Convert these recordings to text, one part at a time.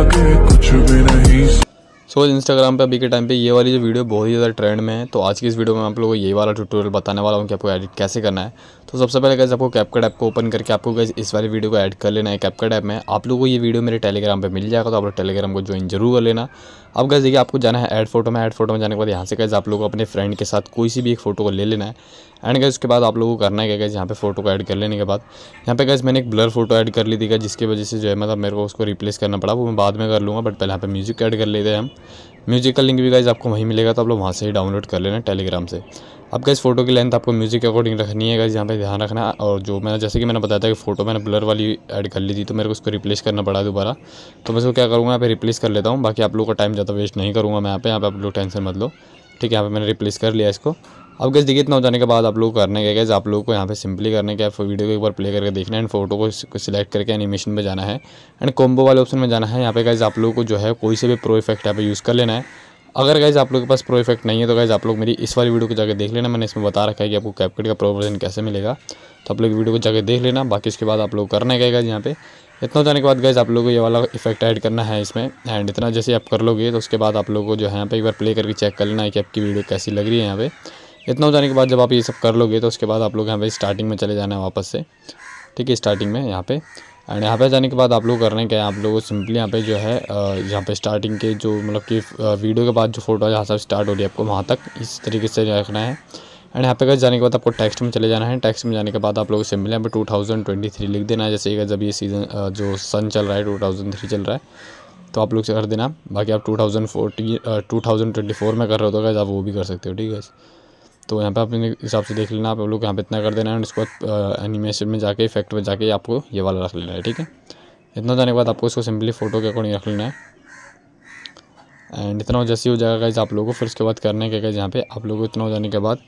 आगे कुछ भी नहीं सो so, इंस्टाग्राम पे अभी के टाइम पे ये वाली जो वीडियो बहुत ही ज़्यादा ट्रेंड में है तो आज की इस वीडियो में आप लोगों को ये वाला ट्यूटोरियल बताने वाला हूँ कि आपको एडिट कैसे करना है तो सबसे पहले कैसे आपको कैपकट ऐप को ओपन करके आपको कैसे इस वाली वीडियो को ऐड कर लेना है कैपकट ऐप में आप लोगों को ये वीडियो मेरे टेलीग्राम पर मिल जाएगा तो आप लोग टेलीग्राम को ज्वाइन जरूर कर लेना अब गैस देखिए आपको जाना है ऐड फोटो में ऐड फोटो में जाने के बाद यहाँ से गैस आप लोग अपने फ्रेंड के साथ कोई सी भी एक फ़ोटो को ले लेना है एंड गैस उसके बाद आप लोगों को करना है क्या गैस यहाँ पे फोटो को ऐड कर लेने के बाद यहाँ पे गैस मैंने एक ब्लर फोटो ऐड कर ली थी जिसकी वजह से जो है मतलब मेरे को उसको रिप्लेस करना पड़ा वो मैं बाद में कर लूँगा बट पहले यहाँ पर म्यूज़िक ऐड कर लेते हैं हम म्यूज़िक का लिंक भी गैस आपको वहीं मिलेगा तो आप लोग वहाँ से ही डाउनलोड कर लेना टेलीग्राम से अब गैस फोटो की लेंथ आपको म्यूज़िक अकॉर्डिंग रखनी है गैस यहाँ पे ध्यान रखना और जो मैंने जैसे कि मैंने बताया था कि फ़ोटो मैंने ब्लर वाली ऐड कर ली थी तो मेरे को उसको रिप्लेस करना पड़ा दोबारा तो मैं उसको क्या करूँगा यहाँ पे रिप्लेस कर लेता हूँ बाकी आप लोगों का टाइम ज़्यादा वेस्ट नहीं करूँगा मैं यहाँ पे यहाँ पे आप लोग टेंशन मत लो ठीक है यहाँ पे मैंने रिप्लेस कर लिया इसको अब गैस देखिए इतना हो जाने के बाद आप लोग करने के गैस आप लोग को यहाँ पे सिंपली करने के वीडियो को एक बार प्ले करके देखना है एंड फोटो को सिलेक्ट करके एनिमेशन में जाना है एंड कॉम्बो वाले ऑप्शन में जाना है यहाँ पे गैस आप लोग को जो है कोई से भी प्रो इफेक्ट यहाँ पे यूज़ कर लेना है अगर गाइज आप लोग के पास प्रो इफेक्ट नहीं है तो गाइज आप लोग मेरी इस वाली वीडियो को जाकर देख लेना मैंने इसमें बता रखा है कि आपको कैपकट का प्रो वर्जन कैसे मिलेगा तो आप लोग वीडियो को जाकर देख लेना बाकी इसके बाद आप लोग करना है गाइज यहाँ पे इतना जाने के बाद गाइज आप लोगों को ये वाला इफेक्ट ऐड करना है इसमें एंड इतना जैसे आप कर लोगे तो उसके बाद आप लोगों को जो है यहाँ पे एक बार प्ले करके चेक कर लेना है कि आपकी वीडियो कैसी लग रही है यहाँ पे इतना हो जाने के बाद जब आप ये सब कर लोगे तो उसके बाद आप लोग यहाँ पे स्टार्टिंग में चले जाना है वापस से ठीक है स्टार्टिंग में यहाँ पे एंड यहाँ पे जाने के बाद आप लोग करने क्या आप लोग सिंपली यहाँ पे जो है यहाँ पे स्टार्टिंग के जो मतलब कि वीडियो के बाद जो फोटो है जहाँ से स्टार्ट हो रही है आपको वहाँ तक इस तरीके से रखना है एंड यहाँ पे अगर जाने के बाद आपको टेक्स्ट में चले जाना है टेक्स्ट में जाने के बाद आप लोग सिंपली यहाँ पे टू थाउजेंड ट्वेंटी थ्री लिख देना है जैसे कि जब ये सीज़न जो सन चल रहा है टू थाउजेंड थ्री चल रहा है तो आप लोग से कर देना बाकी आप two thousand two thousand twenty four में कर रहे हो तो अगर आप वो भी कर सकते हो ठीक है तो यहाँ पे अपने हिसाब से देख लेना आप लोग यहाँ पे इतना कर देना है इसके बाद एनिमेशन में जाके इफेक्ट में जाके आपको ये वाला रख लेना है ठीक है इतना जाने के बाद आपको इसको सिंपली फ़ोटो के अकॉर्डिंग रख लेना है एंड इतना जैसे हो जाएगा गाइज आप लोगों को फिर उसके बाद करने के गाइज यहाँ पे आप लोगों को इतना हो जाने के बाद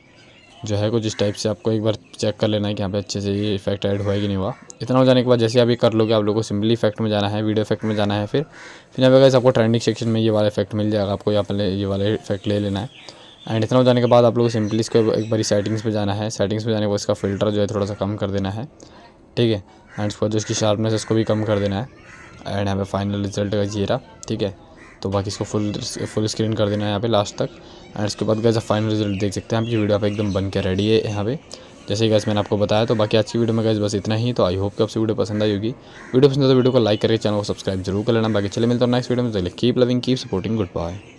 जो है कुछ इस टाइप से आपको एक बार चेक कर लेना है कि यहाँ पे अच्छे से ये इफेक्ट ऐड हुआ है कि नहीं हुआ इतना हो जाने के बाद जैसे आप ये कर लोगे आप लोगों को सिंपली इफेक्ट में जाना है वीडियो इफेक्ट में जाना है फिर फिर यहाँ पे गाइज आपको ट्रेंडिंग सेक्शन में ये वाला इफेक्ट मिल जाएगा आपको यहाँ पर ये वाला इफेक्ट ले लेना है एंड इतना हो जाने के बाद आप लोग सिंपली इसको एक बारी सेटिंग्स पे जाना है सेटिंग्स पे जाने के बाद इसका फ़िल्टर जो है थोड़ा सा कम कर देना है ठीक है एंड उसके बाद जो इसकी शार्पनेस इसको भी कम कर देना है एंड यहाँ पे फाइनल रिजल्ट का जीरा ठीक है तो बाकी इसको फुल फुल स्क्रीन कर देना है यहाँ पे लास्ट तक एंड उसके बाद गैस फाइनल रिजल्ट देख सकते हैं आपकी वीडियो आप एकदम बन के रेडी है यहाँ पे जैसे गैस मैंने आपको बताया तो बाकी आज की वीडियो में गैस बस इतना ही तो आई होप कि आपसे वीडियो पसंद आई होगी वीडियो पसंद तो वीडियो को लाइक करके चैनल को सब्सक्राइब जरूर कर लेना बाकी चले मिलते हैं नेक्स्ट वीडियो में keep loving keep supporting good bye